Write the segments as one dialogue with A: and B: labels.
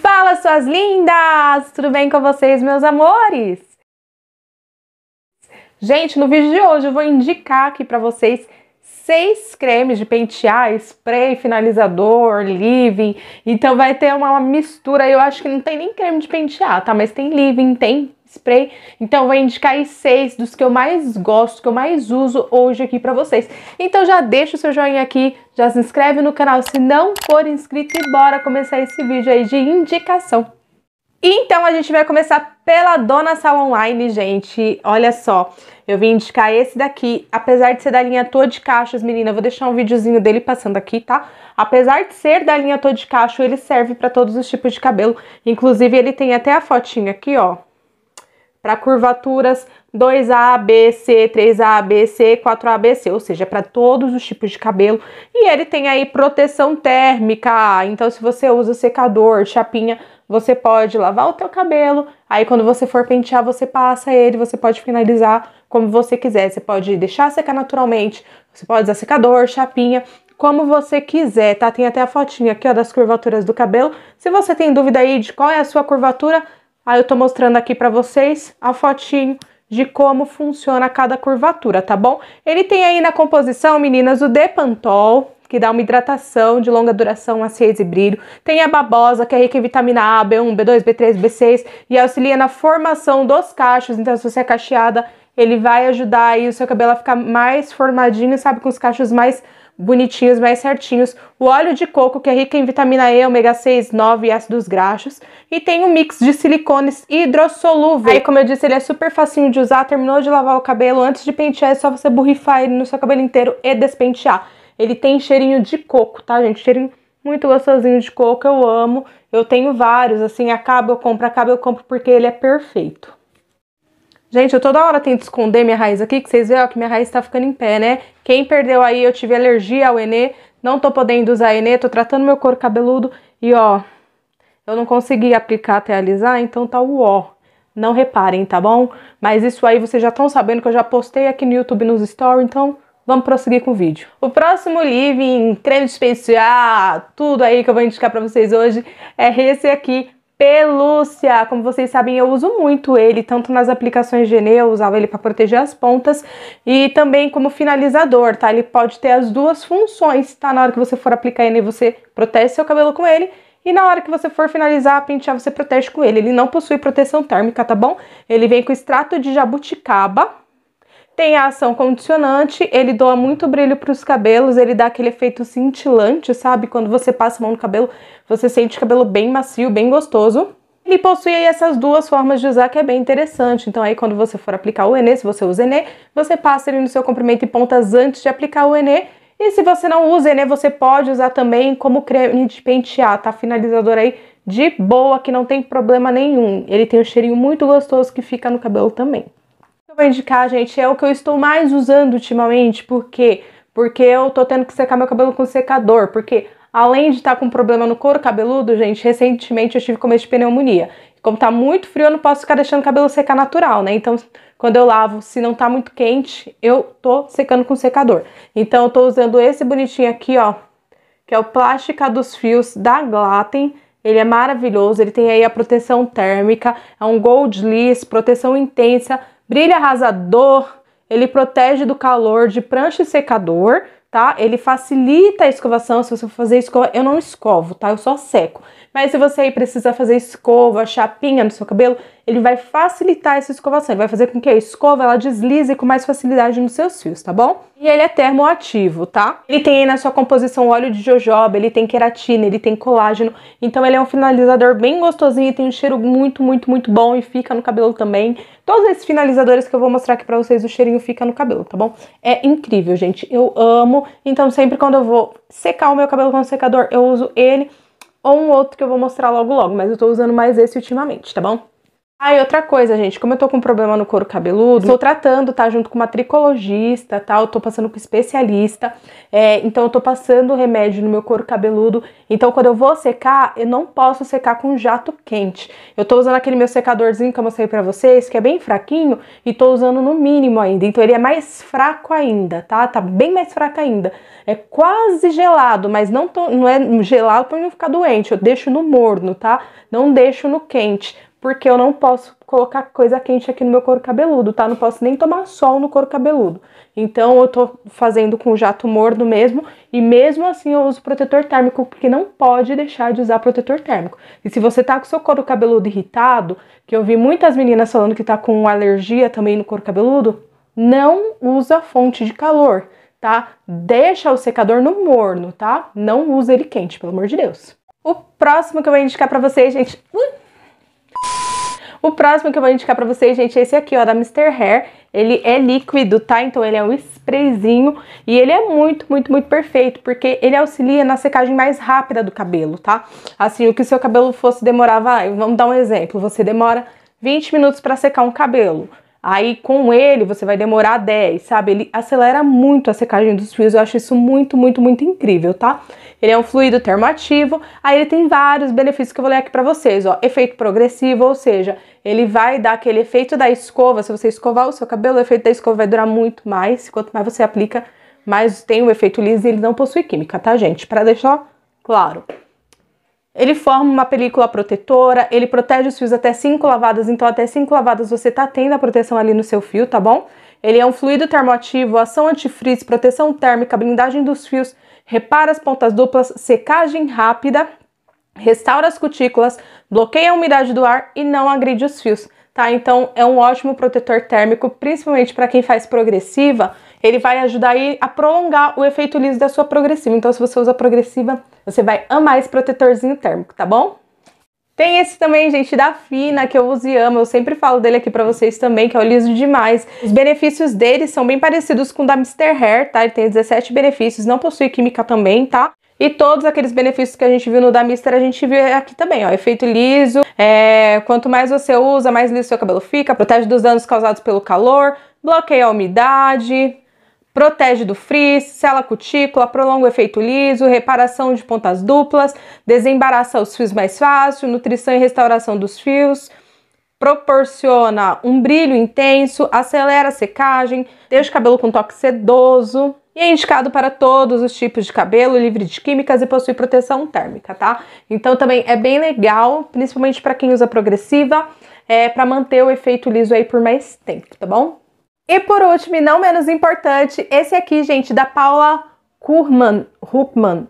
A: Fala, suas lindas! Tudo bem com vocês, meus amores? Gente, no vídeo de hoje eu vou indicar aqui para vocês seis cremes de pentear, spray, finalizador, living. Então vai ter uma mistura. Eu acho que não tem nem creme de pentear, tá? Mas tem living, tem spray. Então vou indicar aí seis dos que eu mais gosto, que eu mais uso hoje aqui pra vocês. Então já deixa o seu joinha aqui, já se inscreve no canal se não for inscrito e bora começar esse vídeo aí de indicação. Então a gente vai começar pela Dona Sal Online, gente. Olha só, eu vim indicar esse daqui, apesar de ser da linha Tô de Cachos, menina, eu vou deixar um videozinho dele passando aqui, tá? Apesar de ser da linha Tô de Cacho, ele serve para todos os tipos de cabelo. Inclusive, ele tem até a fotinha aqui, ó, para curvaturas 2A, B, C, 3A, B, C, 4A, B, C, ou seja, para todos os tipos de cabelo. E ele tem aí proteção térmica, então se você usa secador, chapinha, você pode lavar o teu cabelo, aí quando você for pentear, você passa ele, você pode finalizar como você quiser. Você pode deixar secar naturalmente, você pode usar secador, chapinha, como você quiser, tá? Tem até a fotinha aqui, ó, das curvaturas do cabelo. Se você tem dúvida aí de qual é a sua curvatura, aí eu tô mostrando aqui pra vocês a fotinho de como funciona cada curvatura, tá bom? Ele tem aí na composição, meninas, o Depantol, que dá uma hidratação de longa duração, maciez e brilho. Tem a babosa, que é rica em vitamina A, B1, B2, B3, B6 e auxilia na formação dos cachos. Então, se você é cacheada, ele vai ajudar aí o seu cabelo a ficar mais formadinho, sabe, com os cachos mais bonitinhos, mais certinhos. O óleo de coco, que é rico em vitamina E, ômega 6, 9 e ácidos graxos. E tem um mix de silicones hidrossolúvel. Aí, como eu disse, ele é super facinho de usar. Terminou de lavar o cabelo, antes de pentear, é só você borrifar ele no seu cabelo inteiro e despentear. Ele tem cheirinho de coco, tá, gente? Cheirinho muito gostosinho de coco, eu amo. Eu tenho vários, assim, acaba eu compro, acaba eu compro, porque ele é perfeito. Gente, eu toda hora tento esconder minha raiz aqui, que vocês veem ó, que minha raiz tá ficando em pé, né? Quem perdeu aí, eu tive alergia ao Enê, não tô podendo usar Enê, tô tratando meu couro cabeludo e ó, eu não consegui aplicar até alisar, então tá o ó. Não reparem, tá bom? Mas isso aí vocês já estão sabendo que eu já postei aqui no YouTube nos stories, então Vamos prosseguir com o vídeo. O próximo living, treino especial, tudo aí que eu vou indicar para vocês hoje é esse aqui, pelúcia. Como vocês sabem, eu uso muito ele, tanto nas aplicações de Genê, eu usava ele para proteger as pontas e também como finalizador, tá? Ele pode ter as duas funções, tá? Na hora que você for aplicar ele, você protege seu cabelo com ele e na hora que você for finalizar, pentear, você protege com ele. Ele não possui proteção térmica, tá bom? Ele vem com extrato de jabuticaba, tem a ação condicionante, ele doa muito brilho para os cabelos, ele dá aquele efeito cintilante, sabe? Quando você passa a mão no cabelo, você sente o cabelo bem macio, bem gostoso. Ele possui aí essas duas formas de usar que é bem interessante. Então aí quando você for aplicar o Enê, se você usa Enê, você passa ele no seu comprimento e pontas antes de aplicar o Enê. E se você não usa Enê, você pode usar também como creme de pentear, tá? Finalizador aí de boa, que não tem problema nenhum. Ele tem um cheirinho muito gostoso que fica no cabelo também eu vou indicar, gente, é o que eu estou mais usando ultimamente. Por quê? Porque eu tô tendo que secar meu cabelo com secador. Porque além de estar tá com problema no couro cabeludo, gente, recentemente eu tive começo de pneumonia. Como tá muito frio, eu não posso ficar deixando o cabelo secar natural, né? Então, quando eu lavo, se não tá muito quente, eu tô secando com secador. Então, eu tô usando esse bonitinho aqui, ó, que é o Plástica dos Fios da Glatten. Ele é maravilhoso, ele tem aí a proteção térmica, é um gold lease, proteção intensa Brilho arrasador, ele protege do calor de prancha e secador, tá? Ele facilita a escovação. Se você for fazer escova, eu não escovo, tá? Eu só seco. Mas se você aí precisa fazer escova, chapinha no seu cabelo, ele vai facilitar essa escovação. Ele vai fazer com que a escova ela deslize com mais facilidade nos seus fios, tá bom? E ele é termoativo, tá? Ele tem aí na sua composição óleo de jojoba, ele tem queratina, ele tem colágeno. Então ele é um finalizador bem gostosinho, tem um cheiro muito, muito, muito bom e fica no cabelo também. Todos esses finalizadores que eu vou mostrar aqui pra vocês, o cheirinho fica no cabelo, tá bom? É incrível, gente. Eu amo. Então sempre quando eu vou secar o meu cabelo com o secador, eu uso ele ou um outro que eu vou mostrar logo logo. Mas eu tô usando mais esse ultimamente, tá bom? Ah, e outra coisa, gente, como eu tô com um problema no couro cabeludo, tô tratando, tá? Junto com uma tricologista, tá? tô passando com especialista, é, então eu tô passando remédio no meu couro cabeludo. Então, quando eu vou secar, eu não posso secar com jato quente. Eu tô usando aquele meu secadorzinho que eu mostrei pra vocês, que é bem fraquinho, e tô usando no mínimo ainda. Então, ele é mais fraco ainda, tá? Tá bem mais fraco ainda. É quase gelado, mas não, tô, não é gelado pra não ficar doente. Eu deixo no morno, tá? Não deixo no quente porque eu não posso colocar coisa quente aqui no meu couro cabeludo, tá? Não posso nem tomar sol no couro cabeludo. Então eu tô fazendo com jato morno mesmo, e mesmo assim eu uso protetor térmico, porque não pode deixar de usar protetor térmico. E se você tá com seu couro cabeludo irritado, que eu vi muitas meninas falando que tá com alergia também no couro cabeludo, não usa fonte de calor, tá? Deixa o secador no morno, tá? Não usa ele quente, pelo amor de Deus. O próximo que eu vou indicar para vocês, gente, uh! O próximo que eu vou indicar pra vocês, gente, é esse aqui, ó, da Mr. Hair. Ele é líquido, tá? Então ele é um sprayzinho e ele é muito, muito, muito perfeito, porque ele auxilia na secagem mais rápida do cabelo, tá? Assim, o que o seu cabelo fosse demorar, vai, vamos dar um exemplo, você demora 20 minutos para secar um cabelo. Aí com ele você vai demorar 10, sabe? Ele acelera muito a secagem dos fios, eu acho isso muito, muito, muito incrível, tá? Ele é um fluido termoativo, aí ele tem vários benefícios que eu vou ler aqui pra vocês, ó. Efeito progressivo, ou seja, ele vai dar aquele efeito da escova, se você escovar o seu cabelo, o efeito da escova vai durar muito mais, quanto mais você aplica, mais tem o efeito liso e ele não possui química, tá, gente? Para deixar claro. Ele forma uma película protetora, ele protege os fios até 5 lavadas, então até 5 lavadas você tá tendo a proteção ali no seu fio, tá bom? Ele é um fluido termoativo, ação antifrizz, proteção térmica, blindagem dos fios, repara as pontas duplas, secagem rápida, restaura as cutículas, bloqueia a umidade do ar e não agride os fios, tá? Então é um ótimo protetor térmico, principalmente para quem faz progressiva, ele vai ajudar aí a prolongar o efeito liso da sua progressiva. Então, se você usa progressiva, você vai amar esse protetorzinho térmico, tá bom? Tem esse também, gente, da Fina, que eu uso e amo. Eu sempre falo dele aqui pra vocês também, que é o liso demais. Os benefícios dele são bem parecidos com o da Mr. Hair, tá? Ele tem 17 benefícios, não possui química também, tá? E todos aqueles benefícios que a gente viu no da Mister, a gente viu aqui também, ó. Efeito liso, é, quanto mais você usa, mais liso seu cabelo fica, protege dos danos causados pelo calor, bloqueia a umidade, protege do frizz, sela cutícula, prolonga o efeito liso, reparação de pontas duplas, desembaraça os fios mais fácil, nutrição e restauração dos fios, proporciona um brilho intenso, acelera a secagem, deixa o cabelo com toque sedoso. E é indicado para todos os tipos de cabelo, livre de químicas e possui proteção térmica, tá? Então também é bem legal, principalmente para quem usa progressiva, é para manter o efeito liso aí por mais tempo, tá bom? E por último, e não menos importante, esse aqui, gente, da Paula Kurman, Huckman.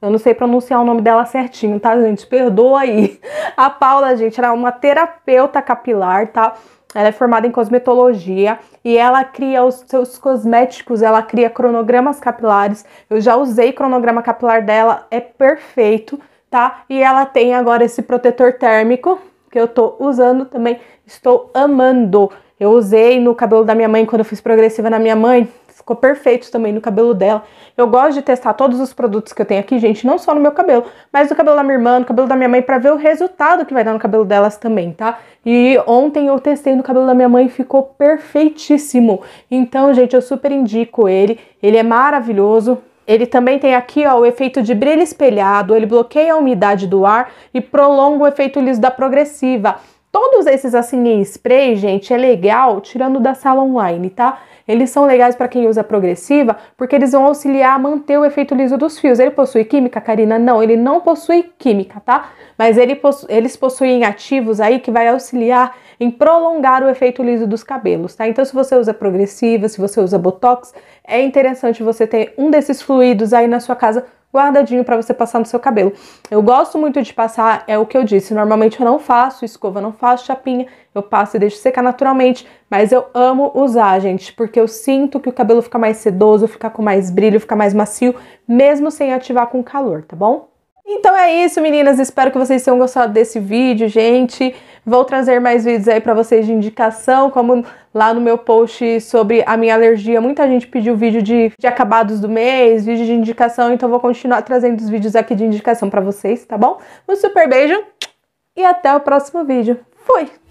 A: Eu não sei pronunciar o nome dela certinho, tá, gente? Perdoa aí. A Paula, gente, era é uma terapeuta capilar, tá? Ela é formada em cosmetologia e ela cria os seus cosméticos, ela cria cronogramas capilares. Eu já usei cronograma capilar dela, é perfeito, tá? E ela tem agora esse protetor térmico que eu tô usando também, estou amando. Eu usei no cabelo da minha mãe quando eu fiz progressiva na minha mãe, ficou perfeito também no cabelo dela. Eu gosto de testar todos os produtos que eu tenho aqui, gente, não só no meu cabelo, mas no cabelo da minha irmã, no cabelo da minha mãe, para ver o resultado que vai dar no cabelo delas também, tá? E ontem eu testei no cabelo da minha mãe e ficou perfeitíssimo. Então, gente, eu super indico ele. Ele é maravilhoso, ele também tem aqui ó, o efeito de brilho espelhado, ele bloqueia a umidade do ar e prolonga o efeito liso da progressiva. Todos esses assim em spray, gente, é legal tirando da sala online, tá? Eles são legais para quem usa progressiva, porque eles vão auxiliar a manter o efeito liso dos fios. Ele possui química, Karina? Não, ele não possui química, tá? Mas ele possu eles possuem ativos aí que vai auxiliar em prolongar o efeito liso dos cabelos, tá? Então, se você usa progressiva, se você usa botox, é interessante você ter um desses fluidos aí na sua casa guardadinho para você passar no seu cabelo. Eu gosto muito de passar, é o que eu disse, normalmente eu não faço escova, não faço chapinha, eu passo e deixo secar naturalmente, mas eu amo usar, gente, porque eu sinto que o cabelo fica mais sedoso, fica com mais brilho, fica mais macio, mesmo sem ativar com calor, tá bom? Então é isso, meninas. Espero que vocês tenham gostado desse vídeo, gente. Vou trazer mais vídeos aí para vocês de indicação, como lá no meu post sobre a minha alergia, muita gente pediu vídeo de, de acabados do mês, vídeo de indicação, então vou continuar trazendo os vídeos aqui de indicação para vocês, tá bom? Um super beijo e até o próximo vídeo. Fui!